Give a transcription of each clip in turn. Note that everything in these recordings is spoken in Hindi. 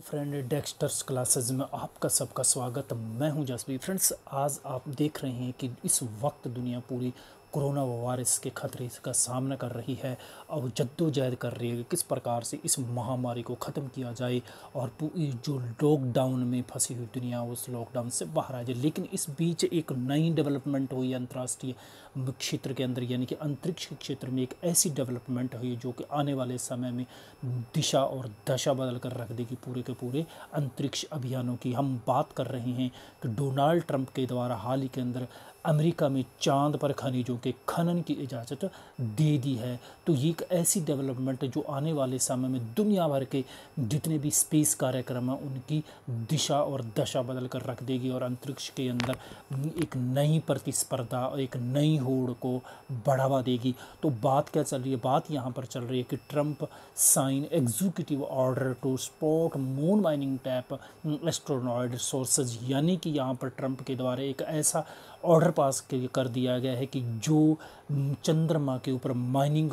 फ्रेंड डेक्स्टर्स क्लासेस में आपका सबका स्वागत मैं हूं जसबी फ्रेंड्स आज आप देख रहे हैं कि इस वक्त दुनिया पूरी कोरोना वायरस के खतरे का सामना कर रही है और जद्दोजहद कर रही है किस प्रकार से इस महामारी को ख़त्म किया जाए और पूरी जो लॉकडाउन में फंसी हुई दुनिया उस लॉकडाउन से बाहर आ जाए लेकिन इस बीच एक नई डेवलपमेंट हुई अंतर्राष्ट्रीय क्षेत्र के अंदर यानी कि अंतरिक्ष के क्षेत्र में एक ऐसी डेवलपमेंट हुई जो कि आने वाले समय में दिशा और दशा बदल कर रख देगी पूरे के पूरे अंतरिक्ष अभियानों की हम बात कर रहे हैं कि डोनाल्ड ट्रंप के द्वारा हाल ही के अंदर अमेरिका में चांद पर खनिजों के खनन की इजाज़त दे दी है तो ये एक ऐसी डेवलपमेंट जो आने वाले समय में दुनिया भर के जितने भी स्पेस कार्यक्रम हैं उनकी दिशा और दशा बदल कर रख देगी और अंतरिक्ष के अंदर एक नई प्रतिस्पर्धा और एक नई होड़ को बढ़ावा देगी तो बात क्या चल रही है बात यहाँ पर चल रही है कि Trump sign executive order to spot moon mining tap asteroid sources यानी कि यहाँ पर ट्रंप के द्वारा एक ऐसा ऑर्डर पास कर दिया गया है कि जो चंद्रमा के ऊपर माइनिंग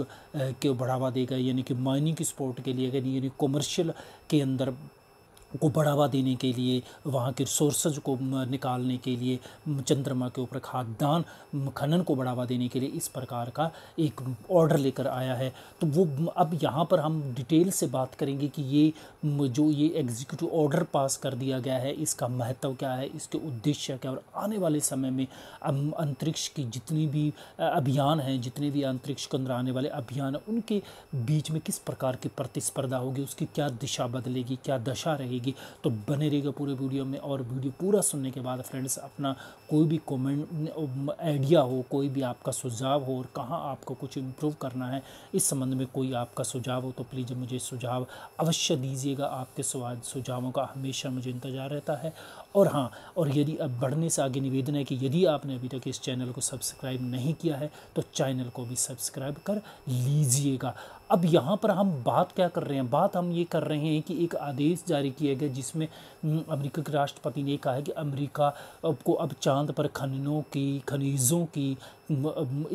को बढ़ावा देगा यानी कि माइनिंग की स्पोर्ट के लिए यानी कॉमर्शियल के अंदर को बढ़ावा देने के लिए वहाँ के रिसोर्सेज को निकालने के लिए चंद्रमा के ऊपर खाद्यान्न खनन को बढ़ावा देने के लिए इस प्रकार का एक ऑर्डर लेकर आया है तो वो अब यहाँ पर हम डिटेल से बात करेंगे कि ये जो ये एग्जीक्यूटिव ऑर्डर पास कर दिया गया है इसका महत्व क्या है इसके उद्देश्य क्या और आने वाले समय में अंतरिक्ष की जितनी भी अभियान हैं जितने भी अंतरिक्ष के अंदर आने वाले अभियान उनके बीच में किस प्रकार की प्रतिस्पर्धा होगी उसकी क्या दिशा बदलेगी क्या दशा रहेगी रहेगी तो बने रहेगा पूरे वीडियो में और वीडियो पूरा सुनने के बाद फ्रेंड्स अपना कोई भी कमेंट आइडिया हो कोई भी आपका सुझाव हो और कहाँ आपको कुछ इम्प्रूव करना है इस संबंध में कोई आपका सुझाव हो तो प्लीज़ मुझे सुझाव अवश्य दीजिएगा आपके सुझावों का हमेशा मुझे इंतज़ार रहता है और हाँ और यदि अब बढ़ने से आगे निवेदन है कि यदि आपने अभी तक इस चैनल को सब्सक्राइब नहीं किया है तो चैनल को भी सब्सक्राइब कर लीजिएगा अब यहाँ पर हम बात क्या कर रहे हैं बात हम ये कर रहे हैं कि एक आदेश जारी किया गया जिसमें हम्म, अमेरिका के राष्ट्रपति ने कहा है कि अमेरिका को अब चांद पर खननों की खनिजों की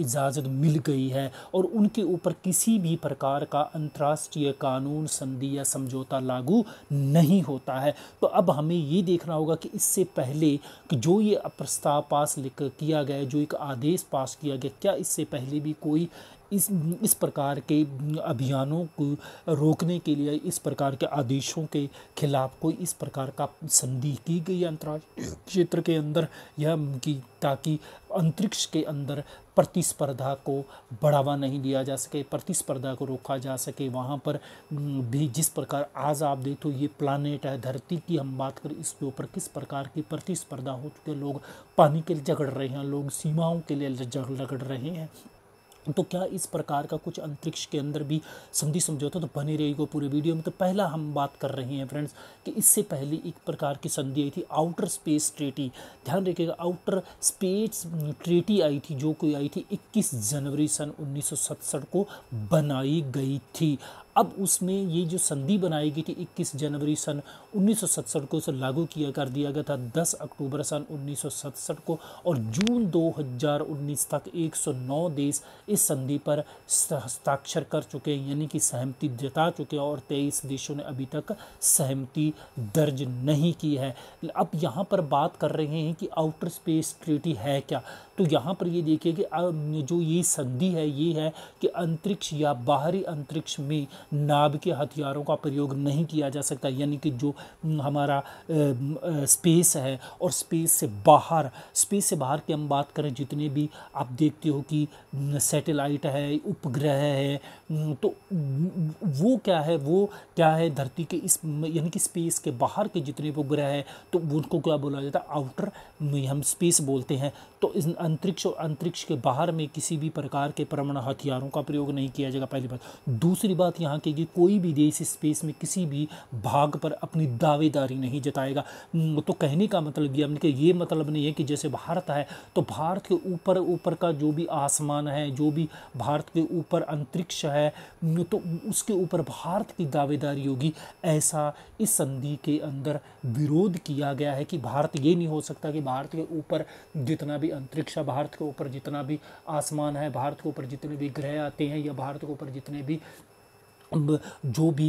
इजाज़त मिल गई है और उनके ऊपर किसी भी प्रकार का अंतर्राष्ट्रीय कानून संधि या समझौता लागू नहीं होता है तो अब हमें ये देखना होगा कि इससे पहले कि जो ये प्रस्ताव पास किया गया जो एक आदेश पास किया गया क्या इससे पहले भी कोई इस इस प्रकार के अभियानों को रोकने के लिए इस प्रकार के आदेशों के खिलाफ कोई इस प्रकार का संधि की गई अंतर्राष्ट्रीय क्षेत्र के अंदर यह कि ताकि अंतरिक्ष के अंदर प्रतिस्पर्धा को बढ़ावा नहीं दिया जा सके प्रतिस्पर्धा को रोका जा सके वहाँ पर भी जिस प्रकार आज आप देखो ये प्लानट है धरती की हम बात करें इसके ऊपर किस प्रकार की प्रतिस्पर्धा हो चुकी है लोग पानी के लिए झगड़ रहे हैं लोग सीमाओं के लिए झगड़ रहे हैं तो क्या इस प्रकार का कुछ अंतरिक्ष के अंदर भी संधि समझौता तो बने रहेगा पूरे वीडियो में तो पहला हम बात कर रहे हैं फ्रेंड्स कि इससे पहले एक प्रकार की संधि आई थी आउटर स्पेस ट्रेटी ध्यान रखिएगा आउटर स्पेस ट्रेटी आई थी जो कोई आई थी 21 जनवरी सन उन्नीस को बनाई गई थी अब उसमें ये जो संधि बनाई गई थी 21 जनवरी सन 1967 को उसे लागू किया कर दिया गया था 10 अक्टूबर सन 1967 को और जून 2019 तक 109 देश इस संधि पर हस्ताक्षर कर चुके हैं यानी कि सहमति जता चुके हैं और तेईस देशों ने अभी तक सहमति दर्ज नहीं की है अब यहाँ पर बात कर रहे हैं कि आउटर स्पेस ट्रीटी है क्या तो यहाँ पर ये देखिए कि जो ये संधि है ये है कि अंतरिक्ष या बाहरी अंतरिक्ष में नाब के हथियारों का प्रयोग नहीं किया जा सकता यानी कि जो हम्म, हमारा स्पेस है और स्पेस से बाहर स्पेस से बाहर की हम बात करें जितने भी आप देखते हो कि सैटेलाइट हम्म, है उपग्रह है हम्म, तो वो क्या है वो क्या है धरती के इस यानी कि स्पेस के बाहर के जितने उपग्रह हैं तो उनको क्या बोला जाता है आउटर हम स्पेस बोलते हैं तो इस अंतरिक्ष और अंतरिक्ष के बाहर में किसी भी प्रकार के परमाणु हथियारों का प्रयोग नहीं किया जाएगा पहली बात दूसरी बात यहाँ ना कि कोई भी देश स्पेस में किसी भी भाग पर अपनी दावेदारी नहीं जताएगा तो कहने का मतलब ये कि ये मतलब नहीं है कि जैसे भारत है तो भारत के ऊपर ऊपर का जो भी आसमान है जो भी भारत के ऊपर अंतरिक्ष है तो उसके ऊपर भारत की दावेदारी होगी ऐसा इस संधि के अंदर विरोध किया गया है कि भारत ये नहीं हो सकता कि भारत के ऊपर जितना भी अंतरिक्ष है भारत के ऊपर जितना भी आसमान है भारत के ऊपर जितने भी ग्रह आते हैं या भारत के ऊपर जितने भी जो भी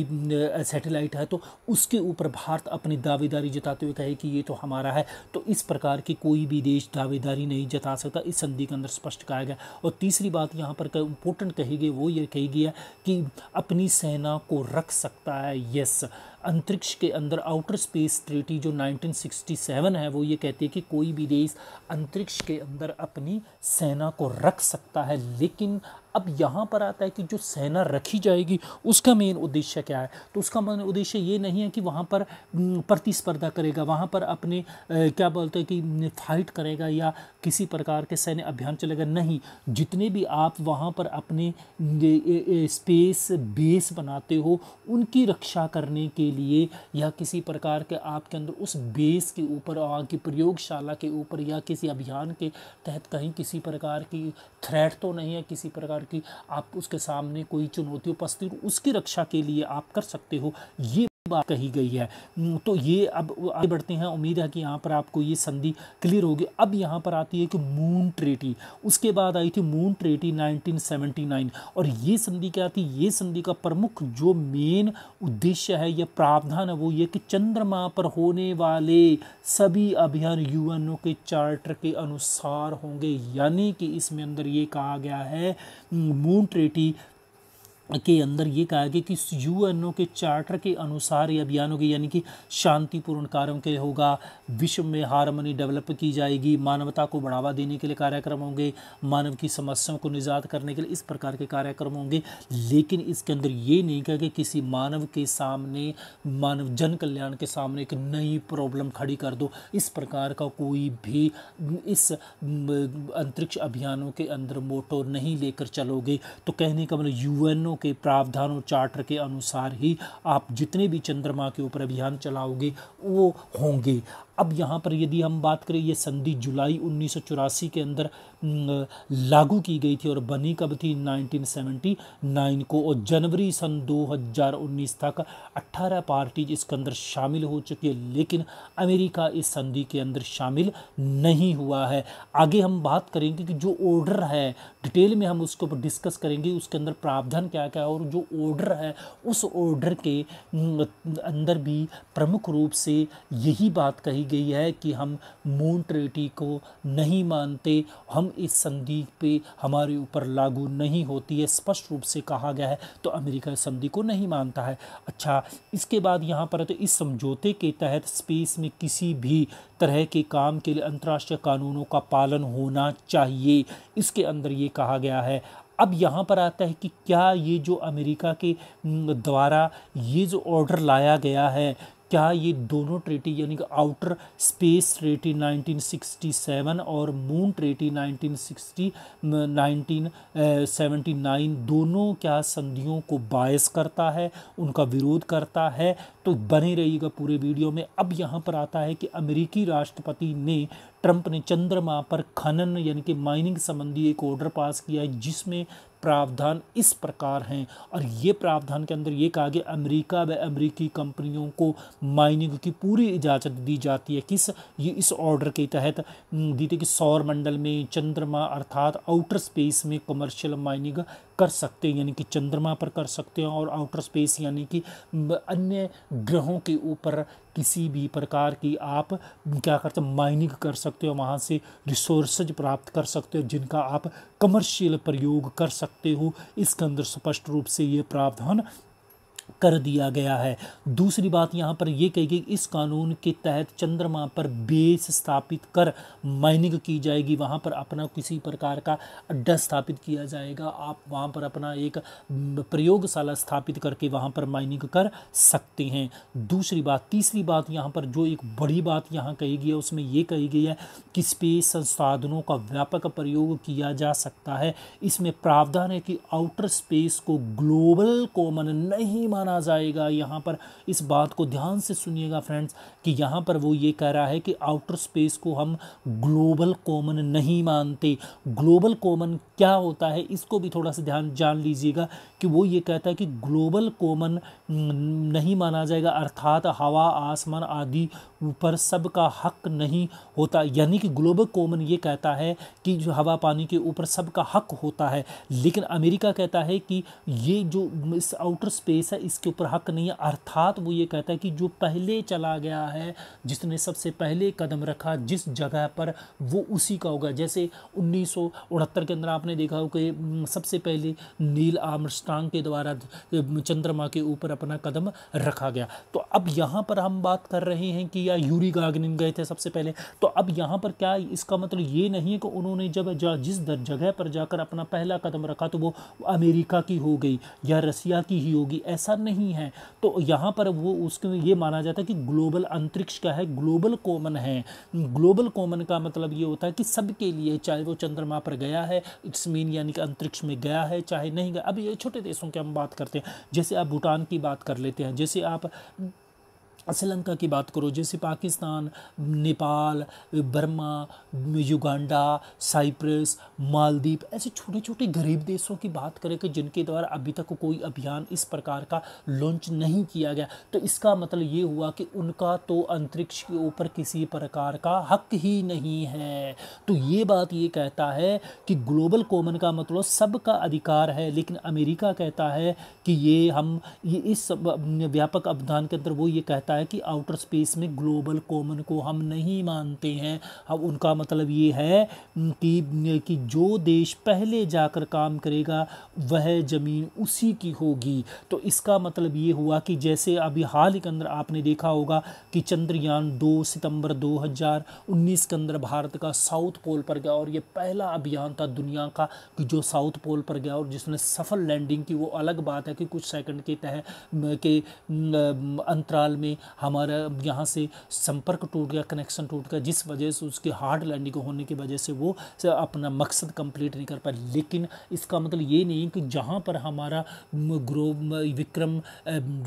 सैटेलाइट है तो उसके ऊपर भारत अपनी दावेदारी जताते हुए कहे कि ये तो हमारा है तो इस प्रकार की कोई भी देश दावेदारी नहीं जता सकता इस संधि के अंदर स्पष्ट कहा गया और तीसरी बात यहाँ पर इम्पोर्टेंट कही गई वो ये कही गई है कि अपनी सेना को रख सकता है यस अंतरिक्ष के अंदर आउटर स्पेस ट्रीटी जो 1967 है वो ये कहती है कि कोई भी देश अंतरिक्ष के अंदर अपनी सेना को रख सकता है लेकिन अब यहाँ पर आता है कि जो सेना रखी जाएगी उसका मेन उद्देश्य क्या है तो उसका मेन उद्देश्य ये नहीं है कि वहाँ पर प्रतिस्पर्धा करेगा वहाँ पर अपने क्या बोलते हैं कि फाइट करेगा या किसी प्रकार के सैन्य अभियान चलेगा नहीं जितने भी आप वहाँ पर अपने स्पेस बेस बनाते हो उनकी रक्षा करने के लिए या किसी प्रकार के आपके अंदर उस बेस के ऊपर आपकी प्रयोगशाला के ऊपर या किसी अभियान के तहत कहीं किसी प्रकार की थ्रेट तो नहीं है किसी प्रकार की आप उसके सामने कोई चुनौती उपस्थित उसकी रक्षा के लिए आप कर सकते हो ये बात कही गई है तो ये अब आगे बढ़ते हैं उम्मीद है कि यहाँ पर आपको ये संधि क्लियर होगी अब यहाँ पर आती है कि मून ट्रेटी उसके बाद आई थी मून ट्रेटी 1979 और ये संधि क्या थी ये संधि का प्रमुख जो मेन उद्देश्य है या प्रावधान है वो ये कि चंद्रमा पर होने वाले सभी अभियान यूएनओ के चार्टर के अनुसार होंगे यानी कि इसमें अंदर ये कहा गया है मून ट्रेटी के अंदर ये कहा गया कि यूएनओ के चार्टर के अनुसार ये अभियान होगी यानी कि शांतिपूर्ण कार्यों के होगा विश्व में हारमोनी डेवलप की जाएगी मानवता को बढ़ावा देने के लिए कार्यक्रम होंगे मानव की समस्याओं को निजात करने के लिए इस प्रकार के कार्यक्रम होंगे लेकिन इसके अंदर ये नहीं कहा कि किसी मानव के सामने मानव जन कल्याण के सामने एक नई प्रॉब्लम खड़ी कर दो इस प्रकार का कोई भी इस अंतरिक्ष अभियानों के अंदर मोटो नहीं लेकर चलोगे तो कहने का मतलब यू नियमों के और चार्टर के अनुसार ही आप जितने भी चंद्रमा के ऊपर अभियान चलाओगे वो होंगे अब यहाँ पर यदि हम बात करें ये संधि जुलाई उन्नीस के अंदर लागू की गई थी और बनी कब थी 1979 को और जनवरी सन 2019 तक 18 पार्टीज इसके अंदर शामिल हो चुकी है लेकिन अमेरिका इस संधि के अंदर शामिल नहीं हुआ है आगे हम बात करेंगे कि जो ऑर्डर है डिटेल में हम उसके ऊपर डिस्कस करेंगे उसके अंदर प्रावधान क्या क्या है और जो ऑर्डर है उस ऑर्डर के अंदर भी प्रमुख रूप से यही बात कही गई है कि हम मून ट्रेटी को नहीं मानते हम इस संधि पे हमारे ऊपर लागू नहीं होती है स्पष्ट रूप से कहा गया है तो अमेरिका इस संधि को नहीं मानता है अच्छा इसके बाद यहाँ पर है तो इस समझौते के तहत स्पेस में किसी भी तरह के काम के लिए अंतर्राष्ट्रीय कानूनों का पालन होना चाहिए इसके अंदर ये कहा गया है अब यहाँ पर आता है कि क्या ये जो अमेरिका के द्वारा ये जो ऑर्डर लाया गया है क्या ये दोनों ट्रेटी यानी कि आउटर स्पेस ट्रेटी 1967 और मून ट्रेटी 1960 1979 दोनों क्या संधियों को बायस करता है उनका विरोध करता है तो बने रहिएगा पूरे वीडियो में अब यहाँ पर आता है कि अमेरिकी राष्ट्रपति ने ट्रंप ने चंद्रमा पर खनन यानी कि माइनिंग संबंधी एक ऑर्डर पास किया है जिसमें प्रावधान इस प्रकार हैं और ये प्रावधान के अंदर ये कहा गया अमेरिका व अमेरिकी कंपनियों को माइनिंग की पूरी इजाज़त दी जाती है किस ये इस ऑर्डर के तहत दी थी कि सौर मंडल में चंद्रमा अर्थात आउटर स्पेस में कमर्शियल माइनिंग कर सकते हैं यानी कि चंद्रमा पर कर सकते हैं और आउटर स्पेस यानी कि अन्य ग्रहों के ऊपर किसी भी प्रकार की आप क्या करते हैं माइनिंग कर सकते हो वहाँ से रिसोर्सेज प्राप्त कर सकते हो जिनका आप कमर्शियल प्रयोग कर सकते हो इसके अंदर स्पष्ट रूप से ये प्रावधान कर दिया गया है दूसरी बात यहाँ पर यह कही गई इस कानून के तहत चंद्रमा पर बेस स्थापित कर माइनिंग की जाएगी वहाँ पर अपना किसी प्रकार का अड्डा स्थापित किया जाएगा आप वहाँ पर अपना एक प्रयोगशाला स्थापित करके वहाँ पर माइनिंग कर सकते हैं दूसरी बात तीसरी बात यहाँ पर जो एक बड़ी बात यहाँ कही गई है उसमें यह कही गई है कि स्पेस संसाधनों का व्यापक प्रयोग किया जा सकता है इसमें प्रावधान है कि आउटर स्पेस को ग्लोबल कॉमन नहीं माना जाएगा यहाँ पर इस बात को ध्यान से सुनिएगा फ्रेंड्स कि यहाँ पर वो ये कह रहा है कि आउटर स्पेस को हम ग्लोबल कॉमन नहीं मानते ग्लोबल कॉमन क्या होता है इसको भी थोड़ा सा ध्यान जान लीजिएगा कि वो ये कहता है कि ग्लोबल कॉमन नहीं माना जाएगा अर्थात हवा आसमान आदि पर सबका हक नहीं होता यानी कि ग्लोबल कॉमन ये कहता है कि जो हवा पानी के ऊपर सबका हक होता है लेकिन अमेरिका कहता है कि ये जो इस आउटर स्पेस है इसके ऊपर हक नहीं है अर्थात वो ये कहता है कि जो पहले चला गया है जिसने सबसे पहले कदम रखा जिस जगह पर वो उसी का होगा जैसे उन्नीस के अंदर आपने देखा हो कि सबसे पहले नील आमस्टांग के द्वारा चंद्रमा के ऊपर अपना कदम रखा गया तो अब यहाँ पर हम बात कर रहे हैं कि या क्या यूरी गागनिन गए थे सबसे पहले तो अब यहाँ पर क्या इसका मतलब ये नहीं है कि उन्होंने जब जा जिस जगह पर जाकर अपना पहला कदम रखा तो वो अमेरिका की हो गई या रसिया की ही होगी ऐसा नहीं है तो यहाँ पर वो उसके ये माना जाता है कि ग्लोबल अंतरिक्ष का है ग्लोबल कॉमन है ग्लोबल कॉमन का मतलब ये होता है कि सबके लिए चाहे वो चंद्रमा पर गया है इट्स मीन यानी कि अंतरिक्ष में गया है चाहे नहीं गया अब ये छोटे देशों की हम बात करते हैं जैसे आप भूटान की बात कर लेते हैं जैसे आप श्रीलंका की बात करो जैसे Pakistan Nepal Burma Uganda Cyprus Maldives ऐसे छोटे छोटे गरीब देशों की बात करें कि जिनके द्वारा अभी तक कोई अभियान इस प्रकार का लॉन्च नहीं किया गया तो इसका मतलब ये हुआ कि उनका तो अंतरिक्ष के ऊपर किसी प्रकार का हक ही नहीं है तो ये बात ये कहता है कि ग्लोबल कॉमन का मतलब सबका अधिकार है लेकिन अमेरिका कहता है कि ये हम ये इस व्यापक अवधान के अंदर वो ये कहता है कि आउटर स्पेस में ग्लोबल कॉमन को हम नहीं मानते हैं अब उनका मतलब ये है कि कि जो देश पहले जाकर काम करेगा वह ज़मीन उसी की होगी तो इसका मतलब ये हुआ कि जैसे अभी हाल ही के अंदर आपने देखा होगा कि चंद्रयान दो सितंबर 2019 के अंदर भारत का साउथ पोल पर गया और ये पहला अभियान था दुनिया का कि जो साउथ पोल पर गया और जिसने सफल लैंडिंग की वो अलग बात है कि कुछ सेकंड के तहत के अंतराल में हमारा यहाँ से संपर्क टूट गया कनेक्शन टूट गया जिस वजह से उसकी हार्ड लैंडिंग होने की वजह से वो अपना मकसद कंप्लीट नहीं कर पाए लेकिन इसका मतलब ये नहीं कि जहाँ पर हमारा ग्रो विक्रम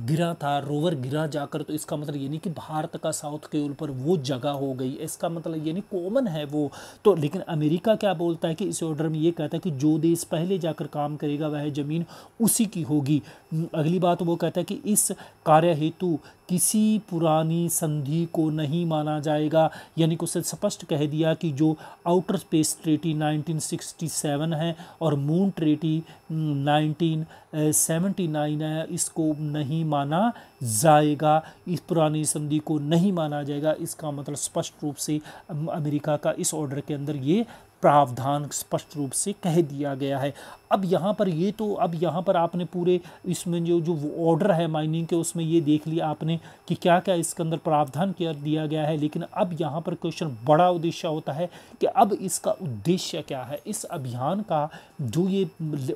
गिरा था रोवर गिरा जाकर तो इसका मतलब ये नहीं कि भारत का साउथ के ऊपर वो जगह हो गई इसका मतलब ये नहीं कॉमन है वो तो लेकिन अमेरिका क्या बोलता है कि इस ऑर्डर में ये कहता है कि जो देश पहले जाकर काम करेगा वह ज़मीन उसी की होगी अगली बात वो कहता है कि इस कार्य हेतु किसी पुरानी संधि को नहीं माना जाएगा यानी कि उसने स्पष्ट कह दिया कि जो आउटर स्पेस ट्रेटी 1967 है और मून ट्रेटी 1979 है इसको नहीं माना जाएगा इस पुरानी संधि को नहीं माना जाएगा इसका मतलब स्पष्ट रूप से अमेरिका का इस ऑर्डर के अंदर ये प्रावधान स्पष्ट रूप से कह दिया गया है अब यहाँ पर ये तो अब यहाँ पर आपने पूरे इसमें जो जो ऑर्डर है माइनिंग के उसमें ये देख लिया आपने कि क्या क्या इसके अंदर प्रावधान किया दिया गया है लेकिन अब यहाँ पर क्वेश्चन बड़ा उद्देश्य होता है कि अब इसका उद्देश्य क्या है इस अभियान का जो ये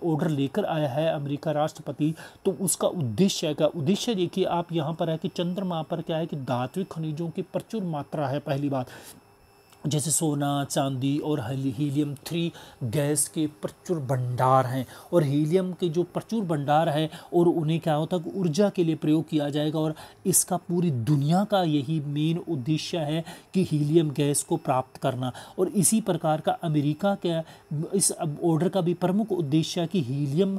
ऑर्डर लेकर आया है अमेरिका राष्ट्रपति तो उसका उद्देश्य क्या उद्देश्य देखिए आप यहाँ पर है कि चंद्रमा पर क्या है कि धात्विक खनिजों की प्रचुर मात्रा है पहली बात जैसे सोना चांदी और हीलियम थ्री गैस के प्रचुर भंडार हैं और हीलियम के जो प्रचुर भंडार है और उन्हें क्या होता है ऊर्जा के लिए प्रयोग किया जाएगा और इसका पूरी दुनिया का यही मेन उद्देश्य है कि हीलियम गैस को प्राप्त करना और इसी प्रकार का अमेरिका का इस ऑर्डर का भी प्रमुख उद्देश्य है कि हीलियम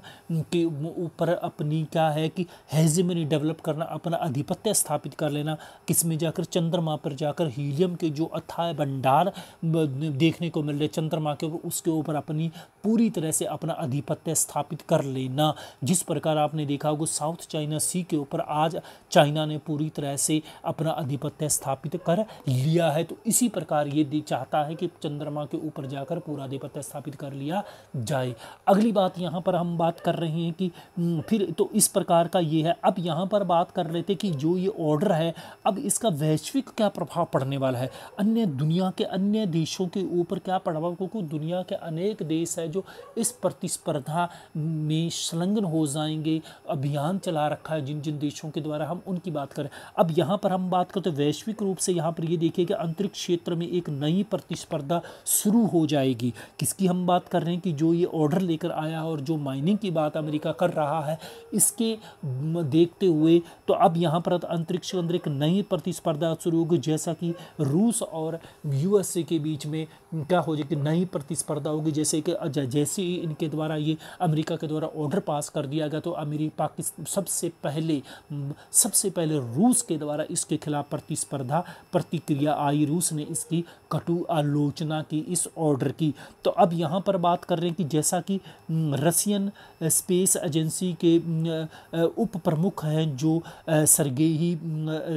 के ऊपर अपनी क्या है कि हेजमनी डेवलप करना अपना आधिपत्य स्थापित कर लेना किसमें जाकर चंद्रमा पर जाकर हीलियम के जो अथाह भंडार तार देखने को मिल रहे चंद्रमा के ऊपर उसके ऊपर अपनी पूरी तरह से अपना आधिपत्य स्थापित कर लेना जिस प्रकार आपने देखा होगा साउथ चाइना सी के ऊपर आज चाइना ने पूरी तरह से अपना आधिपत्य स्थापित कर लिया है तो इसी प्रकार ये चाहता है कि चंद्रमा के ऊपर जाकर पूरा आधिपत्य स्थापित कर लिया जाए अगली बात यहाँ पर हम बात कर रहे हैं कि फिर तो इस प्रकार का ये है अब यहाँ पर बात कर रहे थे कि जो ये ऑर्डर है अब इसका वैश्विक क्या प्रभाव पड़ने वाला है अन्य दुनिया के के अन्य देशों के ऊपर क्या प्रभाव क्योंकि दुनिया के अनेक देश है जो इस प्रतिस्पर्धा में संलग्न हो जाएंगे अभियान चला रखा है जिन जिन देशों के द्वारा हम उनकी बात करें अब यहाँ पर हम बात करते वैश्विक रूप से यहाँ पर ये देखिए कि अंतरिक्ष क्षेत्र में एक नई प्रतिस्पर्धा शुरू हो जाएगी किसकी हम बात कर रहे हैं कि जो ये ऑर्डर लेकर आया और जो माइनिंग की बात अमेरिका कर रहा है इसके देखते हुए तो अब यहाँ पर अंतरिक्ष के अंदर एक नई प्रतिस्पर्धा शुरू होगी जैसा कि रूस और यू यूएसए के बीच में क्या हो जाए कि नई प्रतिस्पर्धा होगी जैसे कि जैसे ही इनके द्वारा ये अमेरिका के द्वारा ऑर्डर पास कर दिया गया तो अमेरिका पाकिस्तान सबसे पहले सबसे पहले रूस के द्वारा इसके खिलाफ प्रतिस्पर्धा प्रतिक्रिया आई रूस ने इसकी कटु आलोचना की इस ऑर्डर की तो अब यहाँ पर बात कर रहे हैं कि जैसा कि रसियन स्पेस एजेंसी के उप प्रमुख हैं जो सरगेही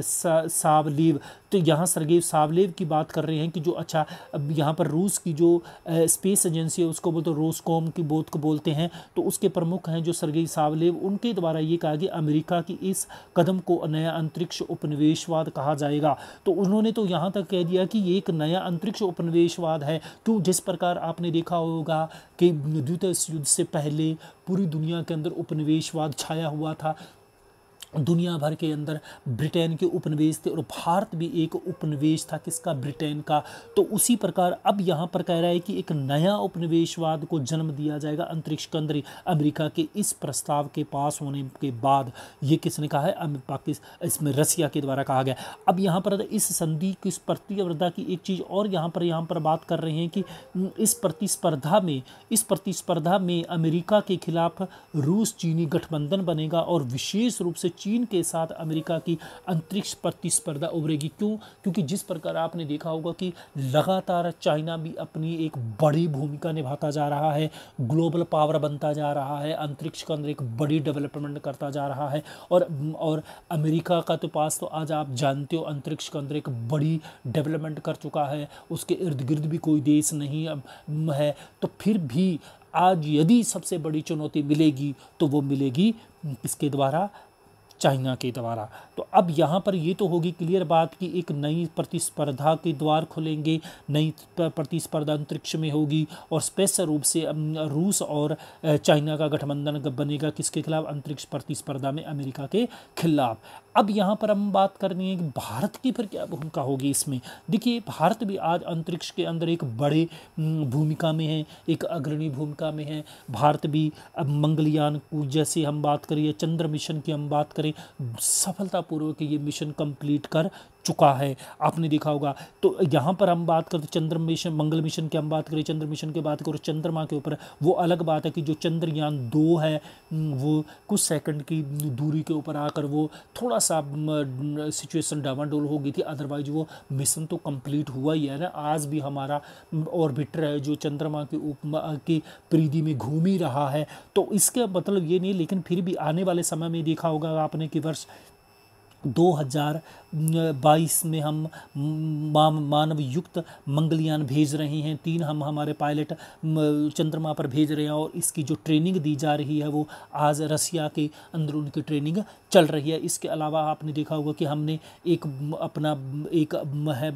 सावलेव तो यहाँ सरगेव सावलेव की बात कर रहे हैं कि जो अच्छा यहाँ पर रूस की जो स्पेस एजेंसी है उसको बोलते रूस कॉम की बोध को बोलते हैं तो उसके प्रमुख हैं जो सरगई सावलेव उनके द्वारा ये कहा कि अमेरिका की इस कदम को नया अंतरिक्ष उपनिवेशवाद कहा जाएगा तो उन्होंने तो यहाँ तक कह दिया कि ये एक नया अंतरिक्ष उपनिवेशवाद है क्यों जिस प्रकार आपने देखा होगा कि द्वितीय युद्ध से पहले पूरी दुनिया के अंदर उपनिवेशवाद छाया हुआ था दुनिया भर के अंदर ब्रिटेन के उपनिवेश थे और भारत भी एक उपनिवेश था किसका ब्रिटेन का तो उसी प्रकार अब यहाँ पर कह रहा है कि एक नया उपनिवेशवाद को जन्म दिया जाएगा अंतरिक्ष केंद्र अमेरिका के इस प्रस्ताव के पास होने के बाद ये किसने कहा है पाकिस्तान इसमें रसिया के द्वारा कहा गया अब यहाँ पर इस संधि की प्रतिस्पर्धा की एक चीज़ और यहाँ पर यहाँ पर बात कर रहे हैं कि इस प्रतिस्पर्धा में इस प्रतिस्पर्धा में अमेरिका के खिलाफ रूस चीनी गठबंधन बनेगा और विशेष रूप से चीन के साथ अमेरिका की अंतरिक्ष प्रतिस्पर्धा उभरेगी क्यों क्योंकि जिस प्रकार आपने देखा होगा कि लगातार चाइना भी अपनी एक बड़ी भूमिका निभाता जा रहा है ग्लोबल पावर बनता जा रहा है अंतरिक्ष के अंदर एक बड़ी डेवलपमेंट करता जा रहा है और और अमेरिका का तो पास तो आज आप जानते हो अंतरिक्ष के अंदर एक बड़ी डेवलपमेंट कर चुका है उसके इर्द गिर्द भी कोई देश नहीं है तो फिर भी आज यदि सबसे बड़ी चुनौती मिलेगी तो वो मिलेगी इसके द्वारा चाइना के द्वारा तो अब यहाँ पर ये तो होगी क्लियर बात कि एक नई प्रतिस्पर्धा के द्वार खुलेंगे नई प्रतिस्पर्धा अंतरिक्ष में होगी और स्पेशल रूप से रूस और चाइना का गठबंधन बनेगा किसके खिलाफ अंतरिक्ष प्रतिस्पर्धा में अमेरिका के खिलाफ अब यहाँ पर हम बात करनी है कि भारत की फिर क्या भूमिका होगी इसमें देखिए भारत भी आज अंतरिक्ष के अंदर एक बड़े भूमिका में है एक अग्रणी भूमिका में है भारत भी अब मंगलयान जैसे हम बात करें चंद्र मिशन की हम बात करें सफलतापूर्वक ये मिशन कंप्लीट कर चुका है आपने देखा होगा तो यहाँ पर हम बात करते चंद्र मिशन मंगल मिशन की हम बात करें चंद्र मिशन की बात करें चंद्रमा के ऊपर वो अलग बात है कि जो चंद्रयान दो है वो कुछ सेकंड की दूरी के ऊपर आकर वो थोड़ा सा सिचुएशन डावाडोल हो गई थी अदरवाइज वो मिशन तो कंप्लीट हुआ ही है ना आज भी हमारा ऑर्बिटर है जो चंद्रमा के उप की परिधि में घूम ही रहा है तो इसका मतलब ये नहीं लेकिन फिर भी आने वाले समय में देखा होगा आपने कि वर्ष बाईस में हम मानव युक्त मंगलयान भेज रहे हैं तीन हम हमारे पायलट चंद्रमा पर भेज रहे हैं और इसकी जो ट्रेनिंग दी जा रही है वो आज रसिया के अंदर उनकी ट्रेनिंग चल रही है इसके अलावा आपने देखा होगा कि हमने एक अपना एक है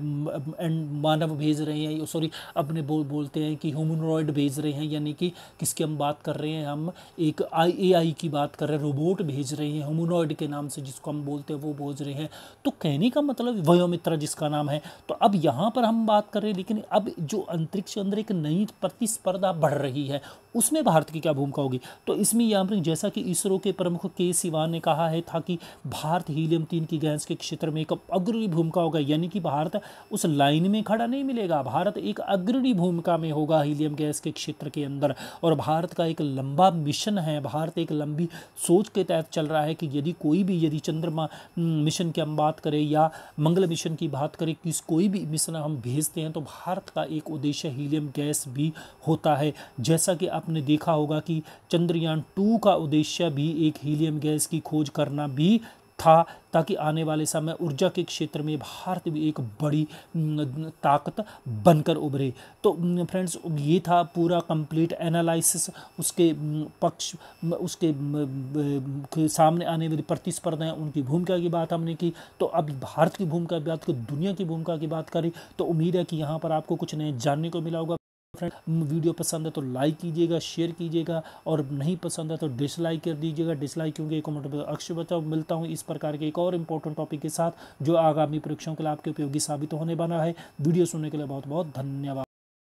मानव भेज रहे हैं सॉरी अपने बोल बोलते हैं कि ह्यूमनॉयड भेज रहे हैं यानी कि किसकी हम बात कर रहे हैं हम एक आई ए आई की बात कर रहे हैं रोबोट भेज रहे हैं ह्यूमनॉयड के नाम से जिसको हम बोलते हैं वो भेज रहे हैं तो कहने का मतलब वयोमित्र जिसका नाम है तो अब यहाँ पर हम बात कर रहे हैं लेकिन अब जो अंतरिक्ष अंदर एक नई प्रतिस्पर्धा बढ़ रही है उसमें भारत की क्या भूमिका होगी तो इसमें यहाँ पर जैसा कि इसरो के प्रमुख के सिवान ने कहा है था कि भारत हीलियम तीन की गैस के क्षेत्र में एक अग्रणी भूमिका होगा यानी कि भारत उस लाइन में खड़ा नहीं मिलेगा भारत एक अग्रणी भूमिका में होगा हीलियम गैस के क्षेत्र के अंदर और भारत का एक लंबा मिशन है भारत एक लंबी सोच के तहत चल रहा है कि यदि कोई भी यदि चंद्रमा हम्म, मिशन की हम बात कर करें या मंगल मिशन की बात करें किस कोई भी मिशन हम भेजते हैं तो भारत का एक उद्देश्य हीलियम गैस भी होता है जैसा कि आपने देखा होगा कि चंद्रयान टू का उद्देश्य भी एक हीलियम गैस की खोज करना भी था ताकि आने वाले समय ऊर्जा के क्षेत्र में भारत भी एक बड़ी ताकत बनकर उभरे तो फ्रेंड्स ये था पूरा कंप्लीट एनालिसिस उसके पक्ष उसके सामने आने वाली प्रतिस्पर्धाएँ उनकी भूमिका की बात हमने की तो अब भारत की भूमिका की बात करें दुनिया की भूमिका की बात करें तो उम्मीद है कि यहाँ पर आपको कुछ नए जानने को मिला होगा फ्रेंड वीडियो पसंद है तो लाइक कीजिएगा शेयर कीजिएगा और नहीं पसंद है तो डिसलाइक कर दीजिएगा डिसलाइक क्योंकि कमेंट पर अक्ष बचाओ मिलता हूँ इस प्रकार के एक और इम्पोर्टेंट टॉपिक के साथ जो आगामी परीक्षाओं के लिए आपके उपयोगी साबित होने वाला है वीडियो सुनने के लिए बहुत बहुत धन्यवाद